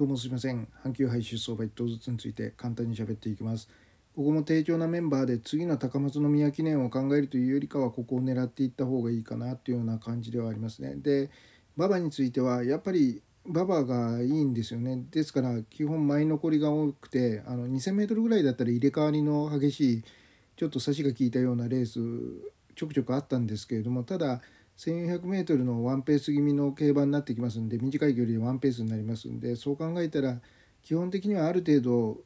どうもすいません。阪急杯出相場1頭ずつについて簡単に喋っていきます。ここも低調なメンバーで次の高松宮記念を考えるというよりかはここを狙っていった方がいいかなというような感じではありますね。で、馬場についてはやっぱり馬場がいいんですよね。ですから基本前残りが多くてあの 2000m ぐらいだったら入れ替わりの激しいちょっと差しが効いたようなレースちょくちょくあったんですけれどもただ 1400m のワンペース気味の競馬になってきますんで短い距離でワンペースになりますんでそう考えたら基本的にはある程度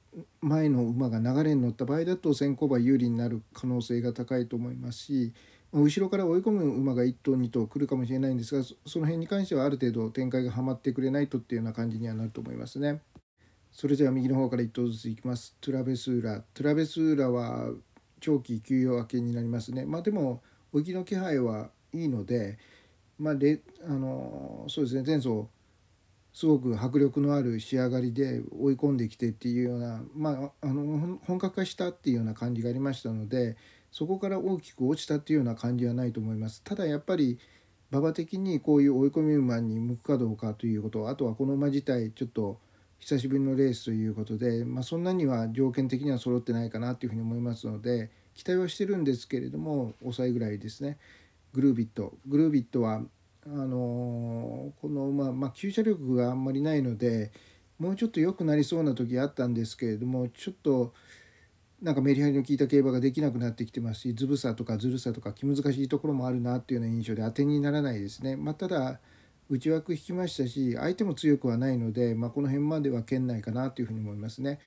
前の馬が流れに乗った場合だと先行馬有利になる可能性が高いと思いますし後ろから追い込む馬が1頭2頭来るかもしれないんですがその辺に関してはある程度展開がはまってくれないとっていうような感じにはなると思いますね。それでは右の方から1頭ずついきます。トゥラベスーラ。トゥラベスーラは長期休養明けになりますね。まあでも、追の気配はいいので、まあ、あのそうですね前走すごく迫力のある仕上がりで追い込んできてっていうような、まあ、あの本格化したっていうような感じがありましたのでそこから大きく落ちたっていうような感じはないと思います。ただやっぱり馬場的にこういう追い込み馬に向くかどうかということあとはこの馬自体ちょっと久しぶりのレースということで、まあ、そんなには条件的には揃ってないかなというふうに思いますので期待はしてるんですけれども抑えぐらいですね。グルービットグルービットはあのこの、まあ、まあ吸射力があんまりないのでもうちょっと良くなりそうな時あったんですけれどもちょっとなんかメリハリの効いた競馬ができなくなってきてますしずぶさとかずるさとか気難しいところもあるなっていうような印象で当てにならないですね。まあ、ただ内枠引きましたし相手も強くはないので、まあ、この辺までは圏内かなというふうに思いますね。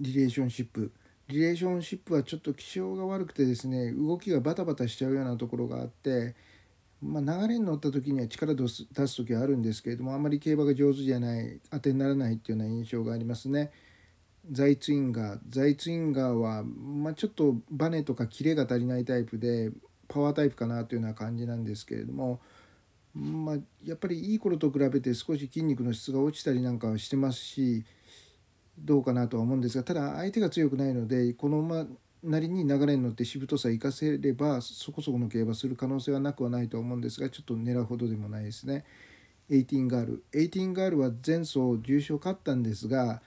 リレーションシップリレーションシップはちょっと気性が悪くてですね動きがバタバタしちゃうようなところがあって、まあ、流れに乗った時には力を出す時はあるんですけれどもあんまり競馬が上手じゃない当てにならないっていうような印象がありますね。ザイツインガーザイツインガーは、まあ、ちょっとバネとかキレが足りないタイプでパワータイプかなというような感じなんですけれども、まあ、やっぱりいい頃と比べて少し筋肉の質が落ちたりなんかはしてますし。どうかなとは思うんですがただ相手が強くないのでこのままなりに流れに乗ってしぶとさ生かせればそこそこの競馬する可能性はなくはないと思うんですがちょっと狙うほどでもないですね。18ガール18ガールは前走重賞勝ったんですが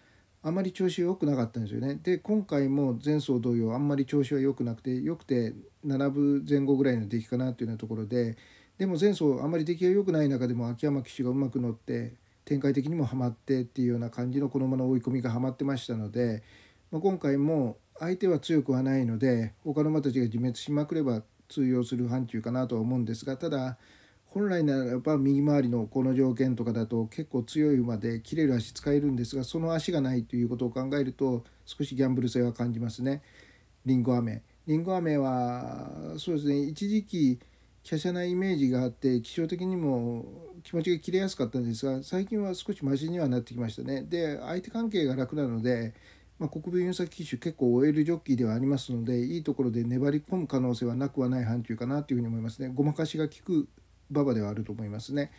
あまり調子良くなかったんですよね。で今回も前走同様あんまり調子は良くなくてよくて並ぶ前後ぐらいの出来かなというようなところででも前走あまり出来が良くない中でも秋山騎手がうまく乗って展開的にもハマってっていうような感じのこのままの追い込みがはまってましたので、まあ、今回も相手は強くはないので他の馬たちが自滅しまくれば通用する範疇かなとは思うんですがただ本来ならば右回りのこの条件とかだと結構強い馬で切れる足使えるんですがその足がないということを考えると少しギャンブル性は感じますね。リンゴ飴リンゴ飴はそうですね一時期華奢なイメージがあって気象的にも気持ちが切れやすかったんですが最近は少しマシにはなってきましたねで相手関係が楽なので、まあ、国分優作騎手結構 OL ジョッキーではありますのでいいところで粘り込む可能性はなくはない範疇かなというふうに思いますねごまかしが効く馬場ではあると思いますね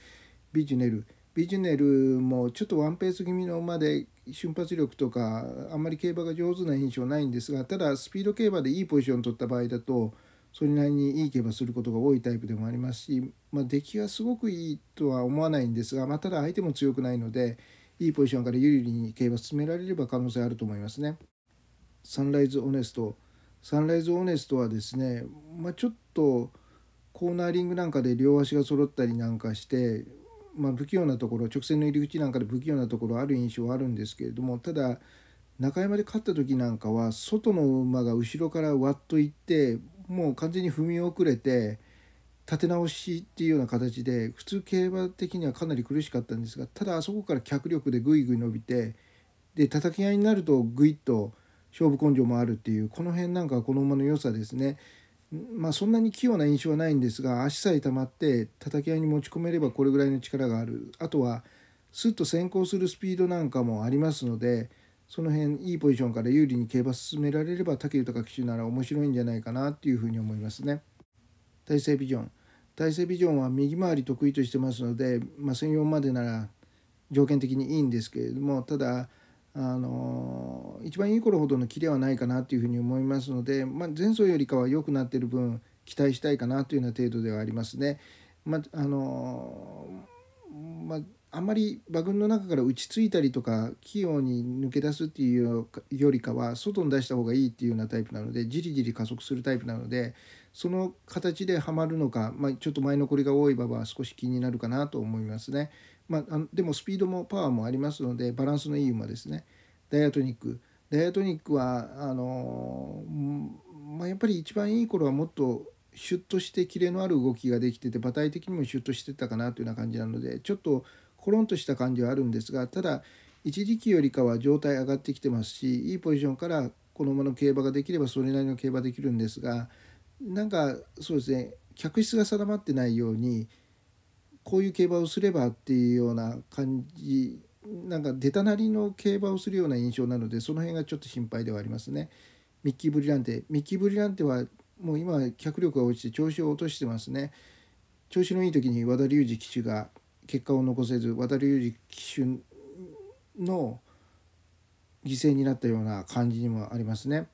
ビジュネルビジュネルもちょっとワンペース気味の馬で瞬発力とかあんまり競馬が上手な印象ないんですがただスピード競馬でいいポジションを取った場合だとそれなりにいい競馬することが多いタイプでもありますし、まあ、出来はすごくいいとは思わないんですが、まあ、ただ相手も強くないのでいいポジションから有利に競馬進められれば可能性あると思いますね。サンライズオネストサンライズオネストはですね、まあ、ちょっとコーナーリングなんかで両足が揃ったりなんかして、まあ、不器用なところ直線の入り口なんかで不器用なところある印象はあるんですけれどもただ中山で勝った時なんかは外の馬が後ろから割っといってもう完全に踏み遅れて立て直しっていうような形で普通競馬的にはかなり苦しかったんですがただあそこから脚力でぐいぐい伸びてで叩き合いになるとぐいっと勝負根性もあるっていうこの辺なんかはこの馬の良さですね。まあ、そんなに器用な印象はないんですが足さえたまって叩き合いに持ち込めればこれぐらいの力があるあとはスッと先行するスピードなんかもありますので。その辺いいポジションから有利に競馬進められれば武豊騎手なら面白いんじゃないかなっていうふうに思いますね。体制ビジョン体制ビジョンは右回り得意としてますので、まあ、までなら条件的にいいんですけれどもただあの一番いい頃ほどのキレはないかなというふうに思いますので、まあ、前走よりかは良くなってる分期待したいかなというような程度ではありますね。まあのまああんまり馬群の中から打ちついたりとか器用に抜け出すっていうよりかは外に出した方がいいっていうようなタイプなのでじりじり加速するタイプなのでその形ではまるのか、まあ、ちょっと前残りが多い馬場は少し気になるかなと思いますね。まあ、あでもスピードもパワーもありますのでバランスのいい馬ですね。ダイアトニックダイアトニックはあのまあ、やっぱり一番いい頃はもっとシュッとしてキレのある動きができてて馬体的にもシュッとしてたかなというような感じなのでちょっと。コロンとした感じはあるんですがただ一時期よりかは状態上がってきてますしいいポジションからこのままの競馬ができればそれなりの競馬できるんですがなんかそうですね客室が定まってないようにこういう競馬をすればっていうような感じなんか出たなりの競馬をするような印象なのでその辺がちょっと心配ではありますね。ミッキー・ブリランテミッキー・ブリランテはもう今脚力が落ちて調子を落としてますね。調子のいい時に和田隆二騎手が結果を残せず渡り裕二騎手の犠牲になったような感じにもありますね。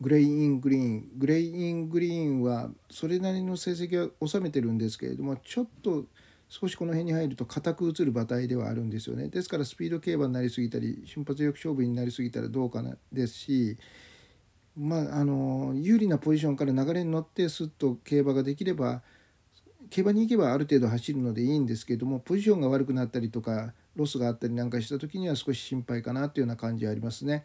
グレイイングリーングレイイングリーンはそれなりの成績は収めてるんですけれどもちょっと少しこの辺に入ると硬く映る馬体ではあるんですよねですからスピード競馬になりすぎたり瞬発力勝負になりすぎたらどうかなですしまああの有利なポジションから流れに乗ってスッと競馬ができれば競馬に行けばある程度走るのでいいんですけどもポジションが悪くなったりとかロスがあったりなんかした時には少し心配かなというような感じはありますね。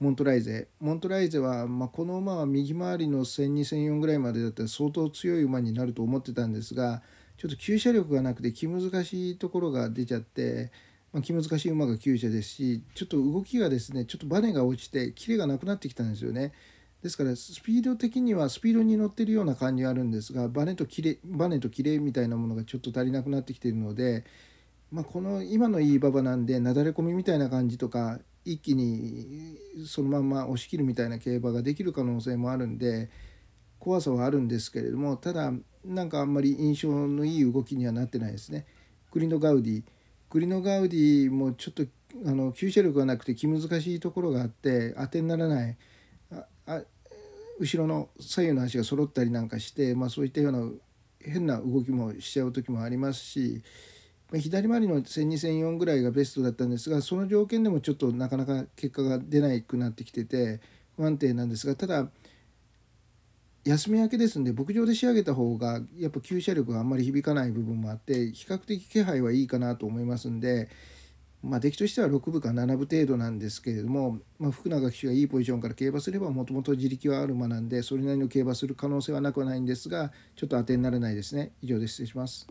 モントライゼモントライゼは、まあ、この馬は右回りの12004 0ぐらいまでだったら相当強い馬になると思ってたんですがちょっと急舎力がなくて気難しいところが出ちゃって、まあ、気難しい馬が厩舎ですしちょっと動きがですねちょっとバネが落ちてキレがなくなってきたんですよね。ですからスピード的にはスピードに乗ってるような感じはあるんですがバネとキレバネとキレみたいなものがちょっと足りなくなってきてるので、まあ、この今のいい馬場なんでなだれ込みみたいな感じとか一気にそのまま押し切るみたいな競馬ができる可能性もあるんで怖さはあるんですけれどもただなんかあんまり印象のいい動きにはなってないですね。クリノガウディクリノガウディもちょっとあの吸収力がなくて気難しいところがあって当てにならないあ後ろの左右の足が揃ったりなんかして、まあ、そういったような変な動きもしちゃう時もありますし、まあ、左回りの12004ぐらいがベストだったんですがその条件でもちょっとなかなか結果が出なくなってきてて不安定なんですがただ休み明けですんで牧場で仕上げた方がやっぱ急車力があんまり響かない部分もあって比較的気配はいいかなと思いますんでまあ、出来としては6部か7部程度なんですけれども、まあ、福永騎手がいいポジションから競馬すればもともと自力はある馬なんでそれなりの競馬する可能性はなくはないんですがちょっと当てにならないですね以上で失礼します。